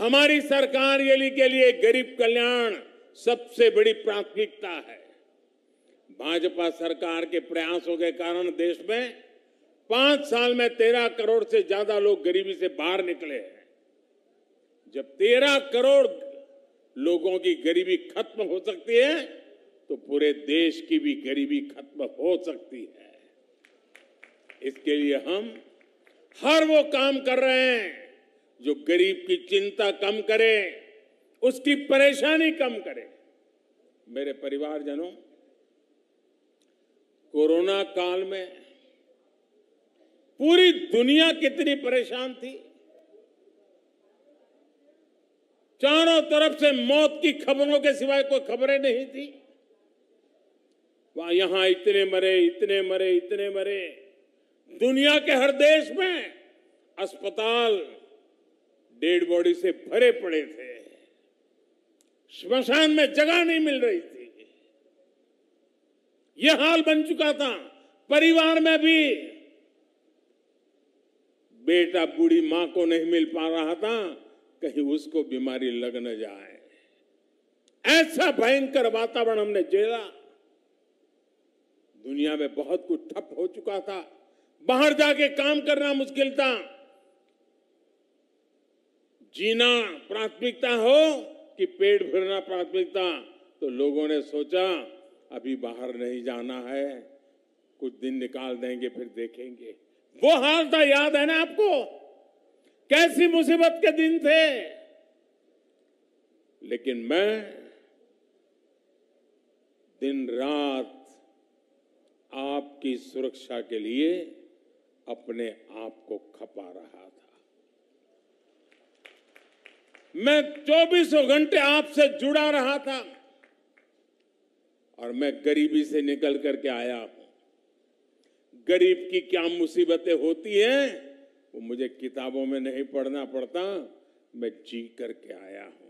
हमारी सरकार के लिए गरीब कल्याण सबसे बड़ी प्राथमिकता है भाजपा सरकार के प्रयासों के कारण देश में पांच साल में तेरह करोड़ से ज्यादा लोग गरीबी से बाहर निकले हैं जब तेरह करोड़ लोगों की गरीबी खत्म हो सकती है तो पूरे देश की भी गरीबी खत्म हो सकती है इसके लिए हम हर वो काम कर रहे हैं जो गरीब की चिंता कम करे उसकी परेशानी कम करे मेरे परिवारजनों कोरोना काल में पूरी दुनिया कितनी परेशान थी चारों तरफ से मौत की खबरों के सिवाय कोई खबरें नहीं थी वहां यहां इतने मरे इतने मरे इतने मरे दुनिया के हर देश में अस्पताल डेड बॉडी से भरे पड़े थे श्मशान में जगह नहीं मिल रही थी यह हाल बन चुका था परिवार में भी बेटा बूढ़ी मां को नहीं मिल पा रहा था कहीं उसको बीमारी लग न जाए ऐसा भयंकर वातावरण हमने झेला दुनिया में बहुत कुछ ठप हो चुका था बाहर जाके काम करना मुश्किल था जीना प्राथमिकता हो कि पेट भरना प्राथमिकता तो लोगों ने सोचा अभी बाहर नहीं जाना है कुछ दिन निकाल देंगे फिर देखेंगे वो हाल था याद है ना आपको कैसी मुसीबत के दिन थे लेकिन मैं दिन रात आपकी सुरक्षा के लिए अपने आप को खपा रहा था मैं चौबीसों घंटे आपसे जुड़ा रहा था और मैं गरीबी से निकल करके आया हूं गरीब की क्या मुसीबतें होती हैं वो मुझे किताबों में नहीं पढ़ना पड़ता मैं जी करके आया हूं